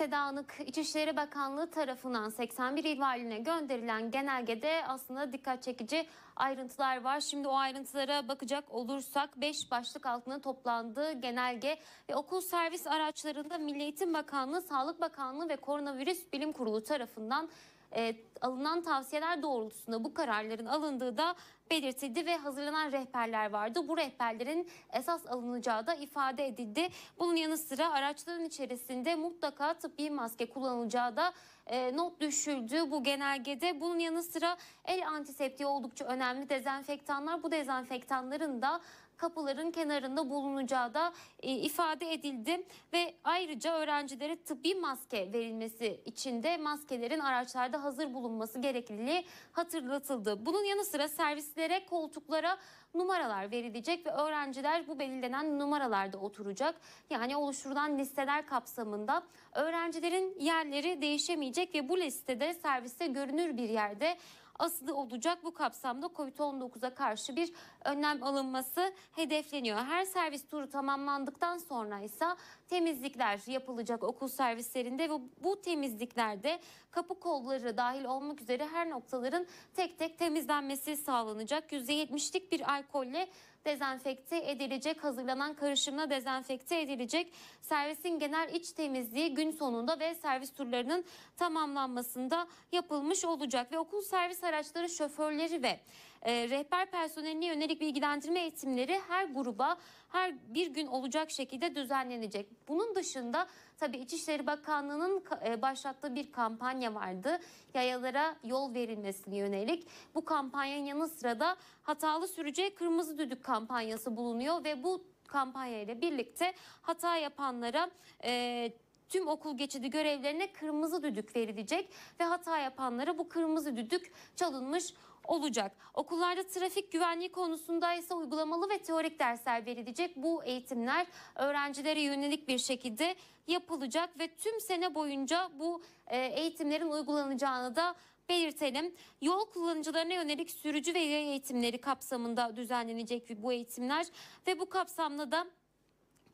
Seda İçişleri Bakanlığı tarafından 81 il valine gönderilen genelgede aslında dikkat çekici ayrıntılar var. Şimdi o ayrıntılara bakacak olursak 5 başlık altında toplandığı genelge ve okul servis araçlarında Milli Eğitim Bakanlığı, Sağlık Bakanlığı ve Koronavirüs Bilim Kurulu tarafından e, alınan tavsiyeler doğrultusunda bu kararların alındığı da belirtildi ve hazırlanan rehberler vardı. Bu rehberlerin esas alınacağı da ifade edildi. Bunun yanı sıra araçların içerisinde mutlaka tıbbi maske kullanılacağı da e, not düşüldü bu genelgede. Bunun yanı sıra el antiseptiği oldukça önemli dezenfektanlar. Bu dezenfektanların da kapıların kenarında bulunacağı da e, ifade edildi ve ayrıca öğrencilere tıbbi maske verilmesi için de maskelerin araçlarda hazır bulunması gerekliliği hatırlatıldı. Bunun yanı sıra servislere, koltuklara numaralar verilecek ve öğrenciler bu belirlenen numaralarda oturacak. Yani oluşturulan listeler kapsamında öğrencilerin yerleri değişemeyecek ve bu listede serviste görünür bir yerde asılı olacak. Bu kapsamda COVID-19'a karşı bir önlem alınması hedefleniyor. Her servis turu tamamlandıktan sonra ise temizlikler yapılacak okul servislerinde ve bu temizliklerde kapı kolları dahil olmak üzere her noktaların tek tek temizlenmesi sağlanacak. %70'lik bir alkolle dezenfekte edilecek. Hazırlanan karışımla dezenfekte edilecek. Servisin genel iç temizliği gün sonunda ve servis turlarının tamamlanmasında yapılmış olacak ve okul servis araçları şoförleri ve e, rehber personeline yönelik bilgilendirme eğitimleri her gruba her bir gün olacak şekilde düzenlenecek. Bunun dışında tabii İçişleri Bakanlığı'nın e, başlattığı bir kampanya vardı. Yayalara yol verilmesine yönelik. Bu kampanyanın yanı sıra da hatalı sürücüye kırmızı düdük kampanyası bulunuyor ve bu kampanya ile birlikte hata yapanlara e, tüm okul geçidi görevlerine kırmızı düdük verilecek ve hata yapanlara bu kırmızı düdük çalınmış olacak. Okullarda trafik güvenliği konusunda ise uygulamalı ve teorik dersler verilecek. Bu eğitimler öğrencilere yönelik bir şekilde yapılacak ve tüm sene boyunca bu e, eğitimlerin uygulanacağını da belirtelim. Yol kullanıcılarına yönelik sürücü ve yaya eğitimleri kapsamında düzenlenecek bu eğitimler ve bu kapsamda da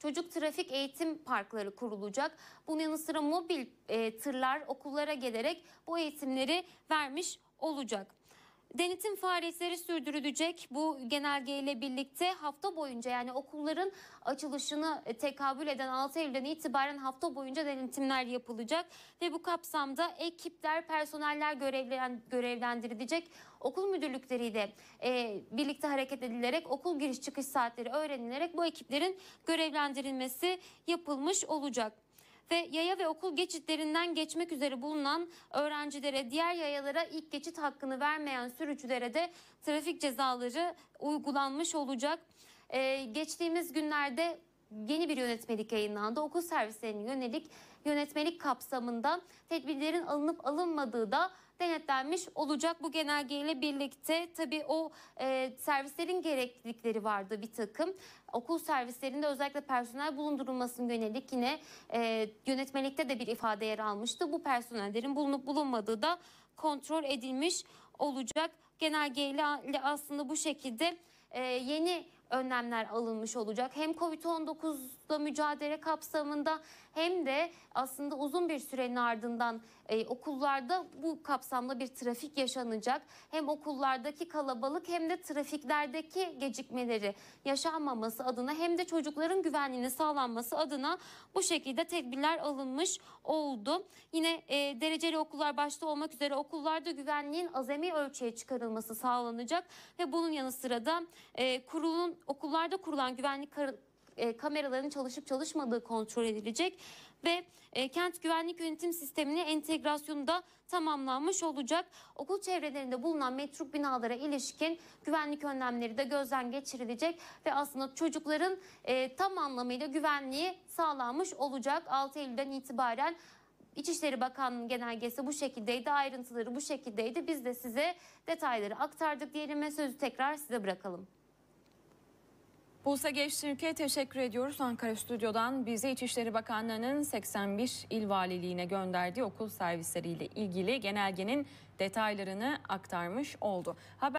çocuk trafik eğitim parkları kurulacak. Bunun yanı sıra mobil e, tırlar okullara gelerek bu eğitimleri vermiş olacak. Denetim faaliyetleri sürdürülecek. Bu genelgeyle birlikte hafta boyunca yani okulların açılışını e, tekabül eden 6 Eylül'den itibaren hafta boyunca denetimler yapılacak. Ve bu kapsamda ekipler, personeller görevlen, görevlendirilecek. Okul müdürlükleriyle e, birlikte hareket edilerek okul giriş çıkış saatleri öğrenilerek bu ekiplerin görevlendirilmesi yapılmış olacak ve yaya ve okul geçitlerinden geçmek üzere bulunan öğrencilere, diğer yayalara ilk geçit hakkını vermeyen sürücülere de trafik cezaları uygulanmış olacak. Ee, geçtiğimiz günlerde yeni bir yönetmelik yayınlandı. Okul servislerine yönelik yönetmelik kapsamında tedbirlerin alınıp alınmadığı da denetlenmiş olacak. Bu genelgeyle birlikte tabii o e, servislerin gereklilikleri vardı bir takım. Okul servislerinde özellikle personel bulundurulmasının yönelik yine e, yönetmelikte de bir ifade yer almıştı. Bu personellerin bulunup bulunmadığı da kontrol edilmiş olacak. Genelgeyle aslında bu şekilde e, yeni önlemler alınmış olacak. Hem covid 19'da mücadele kapsamında hem de aslında uzun bir sürenin ardından e, okullarda bu kapsamda bir trafik yaşanacak. Hem okullardaki kalabalık hem de trafiklerdeki gecikmeleri yaşanmaması adına hem de çocukların güvenliğini sağlanması adına bu şekilde tedbirler alınmış oldu. Yine e, dereceli okullar başta olmak üzere okullarda güvenliğin azami ölçüye çıkarılması sağlanacak ve bunun yanı sıra da e, kurulun okullarda kurulan güvenlik e, kameraların çalışıp çalışmadığı kontrol edilecek ve e, kent güvenlik yönetim sistemine entegrasyonu da tamamlanmış olacak. Okul çevrelerinde bulunan metruk binalara ilişkin güvenlik önlemleri de gözden geçirilecek ve aslında çocukların e, tam anlamıyla güvenliği sağlanmış olacak 6 Eylül'den itibaren. İçişleri Bakanlığı'nın genelgesi bu şekildeydi, ayrıntıları bu şekildeydi. Biz de size detayları aktardık diyelim ve sözü tekrar size bırakalım. Buse Geçtirke teşekkür ediyoruz. Ankara Stüdyo'dan bize İçişleri Bakanlığı'nın 81 il valiliğine gönderdiği okul servisleriyle ilgili genelgenin detaylarını aktarmış oldu. Haber